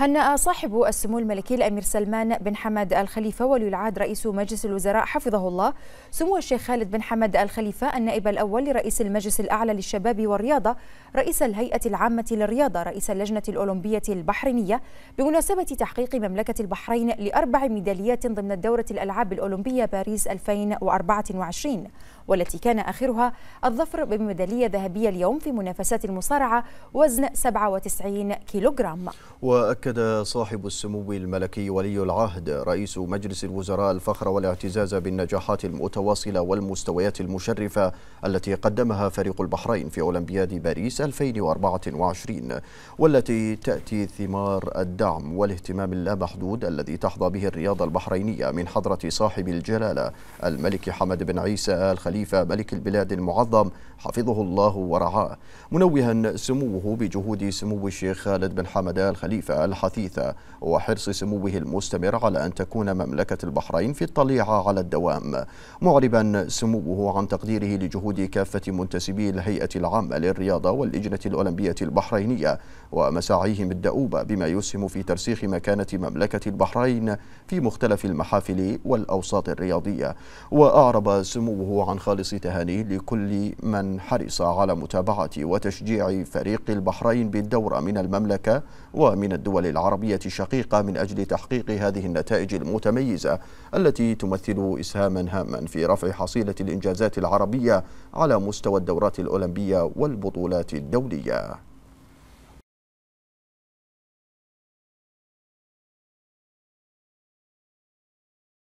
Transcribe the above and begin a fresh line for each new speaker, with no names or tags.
هنأ صاحب السمو الملكي الأمير سلمان بن حمد الخليفة ولي العهد رئيس مجلس الوزراء حفظه الله سمو الشيخ خالد بن حمد الخليفة النائب الأول لرئيس المجلس الأعلى للشباب والرياضة رئيس الهيئة العامة للرياضة رئيس اللجنة الأولمبية البحرينية بمناسبة تحقيق مملكة البحرين لأربع ميداليات ضمن الدورة الألعاب الأولمبية باريس 2024 والتي كان آخرها الظفر بميدالية ذهبية اليوم في منافسات المصارعة وزن 97 كيلوغرام
وأكد صاحب السمو الملكي ولي العهد رئيس مجلس الوزراء الفخر والاعتزاز بالنجاحات المتواصلة والمستويات المشرفة التي قدمها فريق البحرين في أولمبياد باريس 2024 والتي تأتي ثمار الدعم والاهتمام اللامحدود الذي تحظى به الرياضة البحرينية من حضرة صاحب الجلالة الملك حمد بن عيسى آل خليفة الخليفة ملك البلاد المعظم حفظه الله ورعاه منوها سموه بجهود سمو الشيخ خالد بن حمدان الخليفة الحثيثة وحرص سموه المستمر على أن تكون مملكة البحرين في الطليعة على الدوام معربا سموه عن تقديره لجهود كافة منتسبي الهيئة العامة للرياضة واللجنة الأولمبية البحرينية ومساعيهم الدؤوبة بما يسهم في ترسيخ مكانة مملكة البحرين في مختلف المحافل والأوساط الرياضية وأعرب سموه عن خالص تهاني لكل من حرص على متابعة وتشجيع فريق البحرين بالدورة من المملكة ومن الدول العربية الشقيقة من أجل تحقيق هذه النتائج المتميزة التي تمثل إسهاما هاما في رفع حصيلة الإنجازات العربية على مستوى الدورات الأولمبية والبطولات الدولية